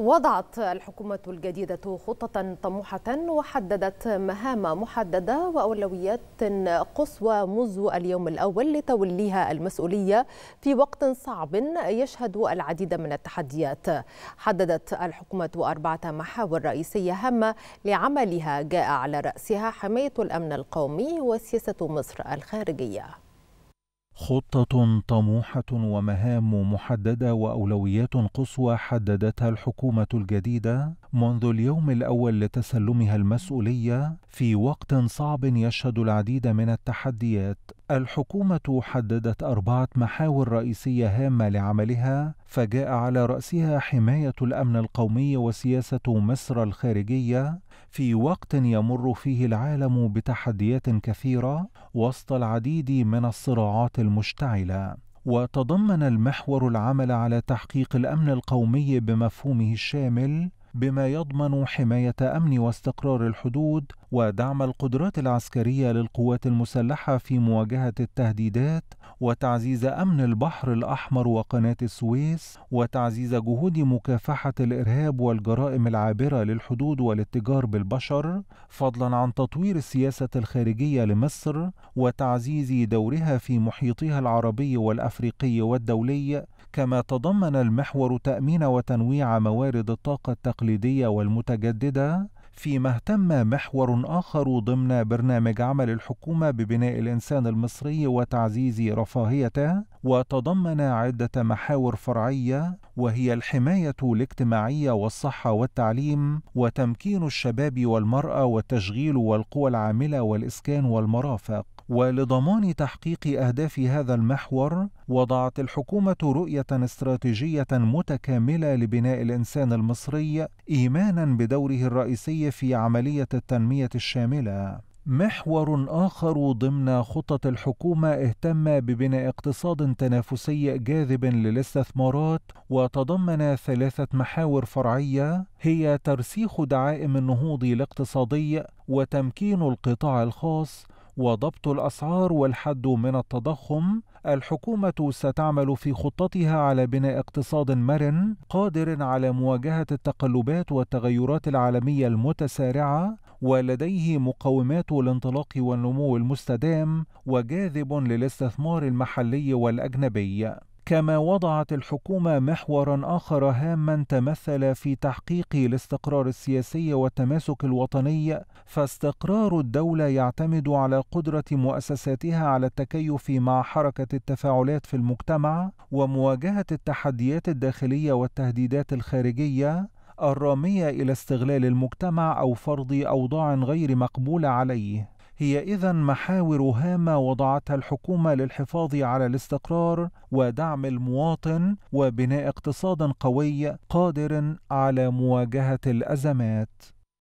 وضعت الحكومة الجديدة خطة طموحة وحددت مهام محددة وأولويات قصوى منذ اليوم الأول لتوليها المسؤولية في وقت صعب يشهد العديد من التحديات حددت الحكومة أربعة محاور رئيسية هامة لعملها جاء على رأسها حماية الأمن القومي وسياسة مصر الخارجية خطة طموحة ومهام محددة وأولويات قصوى حددتها الحكومة الجديدة منذ اليوم الأول لتسلمها المسؤولية في وقت صعب يشهد العديد من التحديات. الحكومة حددت أربعة محاور رئيسية هامة لعملها، فجاء على رأسها حماية الأمن القومي وسياسة مصر الخارجية، في وقت يمر فيه العالم بتحديات كثيرة وسط العديد من الصراعات المشتعله وتضمن المحور العمل على تحقيق الامن القومي بمفهومه الشامل بما يضمن حمايه امن واستقرار الحدود ودعم القدرات العسكريه للقوات المسلحه في مواجهه التهديدات وتعزيز أمن البحر الأحمر وقناة السويس وتعزيز جهود مكافحة الإرهاب والجرائم العابرة للحدود والاتجار بالبشر فضلا عن تطوير السياسة الخارجية لمصر وتعزيز دورها في محيطها العربي والأفريقي والدولي كما تضمن المحور تأمين وتنويع موارد الطاقة التقليدية والمتجددة فيما اهتم محور آخر ضمن برنامج عمل الحكومة ببناء الإنسان المصري وتعزيز رفاهيته وتضمن عدة محاور فرعية وهي الحماية الاجتماعية والصحة والتعليم وتمكين الشباب والمرأة والتشغيل والقوى العاملة والإسكان والمرافق ولضمان تحقيق أهداف هذا المحور وضعت الحكومة رؤية استراتيجية متكاملة لبناء الإنسان المصري إيمانا بدوره الرئيسي في عملية التنمية الشاملة محور آخر ضمن خطة الحكومة اهتم ببناء اقتصاد تنافسي جاذب للاستثمارات وتضمن ثلاثة محاور فرعية هي ترسيخ دعائم النهوض الاقتصادي وتمكين القطاع الخاص وضبط الأسعار والحد من التضخم الحكومة ستعمل في خطتها على بناء اقتصاد مرن قادر على مواجهة التقلبات والتغيرات العالمية المتسارعة ولديه مقومات الانطلاق والنمو المستدام وجاذب للاستثمار المحلي والأجنبي كما وضعت الحكومة محورا آخر هاما تمثل في تحقيق الاستقرار السياسي والتماسك الوطني فاستقرار الدولة يعتمد على قدرة مؤسساتها على التكيف مع حركة التفاعلات في المجتمع ومواجهة التحديات الداخلية والتهديدات الخارجية الرامية إلى استغلال المجتمع أو فرض أوضاع غير مقبولة عليه هي إذا محاور هامة وضعتها الحكومة للحفاظ على الاستقرار ودعم المواطن وبناء اقتصاد قوي قادر على مواجهة الأزمات